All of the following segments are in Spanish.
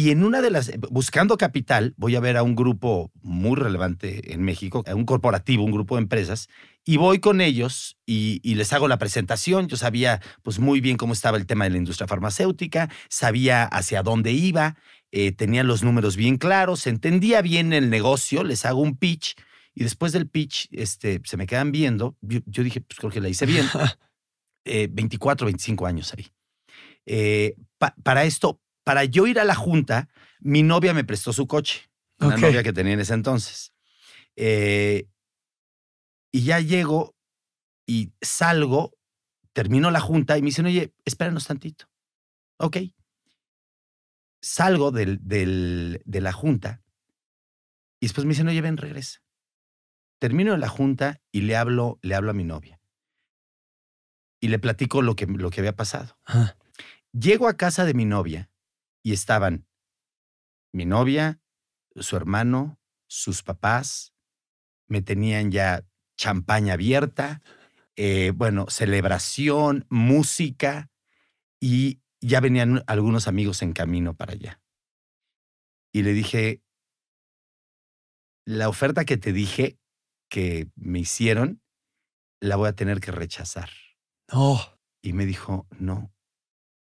Y en una de las, eh, buscando capital, voy a ver a un grupo muy relevante en México, un corporativo, un grupo de empresas, y voy con ellos y, les hago la presentación. Yo sabía pues muy bien cómo estaba el tema de la industria farmacéutica, sabía hacia dónde iba, eh, tenía los números bien claros, entendía bien el negocio, les hago un pitch y después del pitch este, se me quedan viendo. Yo, dije, pues creo que la hice bien. 24, 25 eh, años ahí. Eh, para esto, para yo ir a la junta, mi novia me prestó su coche, una novia que tenía en ese entonces. Eh, y ya llego y salgo, termino la junta y me dicen, oye, espéranos tantito. Ok. Salgo de la junta y después me dicen, oye, ven, regresa. Termino la junta y le hablo, le hablo a mi novia. Y le platico lo que, había pasado. Llego a casa de mi novia y estaban mi novia, su hermano, sus papás, me tenían ya champaña abierta, eh, bueno, celebración, música, y ya venían algunos amigos en camino para allá. Y le dije, la oferta que te dije que me hicieron, la voy a tener que rechazar. No. Y me dijo, no.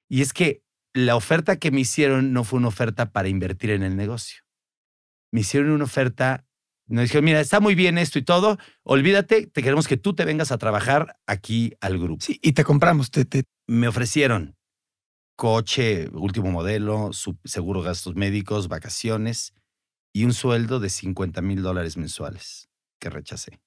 Y es que la oferta que me hicieron no fue una oferta para invertir en el negocio. Me hicieron una oferta, me dijeron, mira, está muy bien esto y todo, olvídate, te queremos que tú te vengas a trabajar aquí al grupo. Sí, y te compramos. Te, te. Me ofrecieron coche, último modelo, seguro gastos médicos, vacaciones y un sueldo de 50 mil dólares mensuales que rechacé.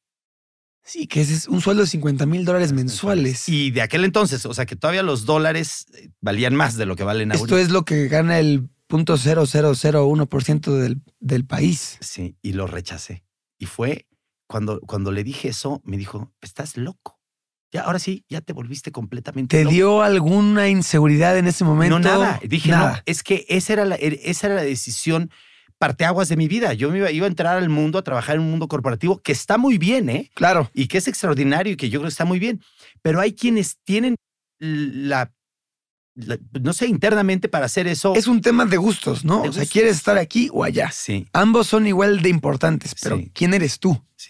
Sí, que es un sueldo de 50 mil dólares mensuales. Y de aquel entonces, o sea que todavía los dólares eh, valían más de lo que valen ahora. Esto es lo que gana el punto 0001% del, del país. Sí, y lo rechacé. Y fue cuando, cuando le dije eso, me dijo, estás loco. Ya, ahora sí, ya te volviste completamente. ¿Te dio alguna inseguridad en ese momento? No, nada. Dije, no, es que esa era e, esa era la decisión parteaguas de mi vida. Yo me iba, a entrar al mundo, a trabajar en un mundo corporativo que está muy bien, ¿eh? Claro. Y que es extraordinario y que yo creo que está muy bien. Pero hay quienes tienen la, no sé, internamente para hacer eso. Es un tema de gustos, ¿no? o sea, quieres estar aquí o allá. Sí. Ambos son igual de importantes, pero ¿quién eres tú? Sí.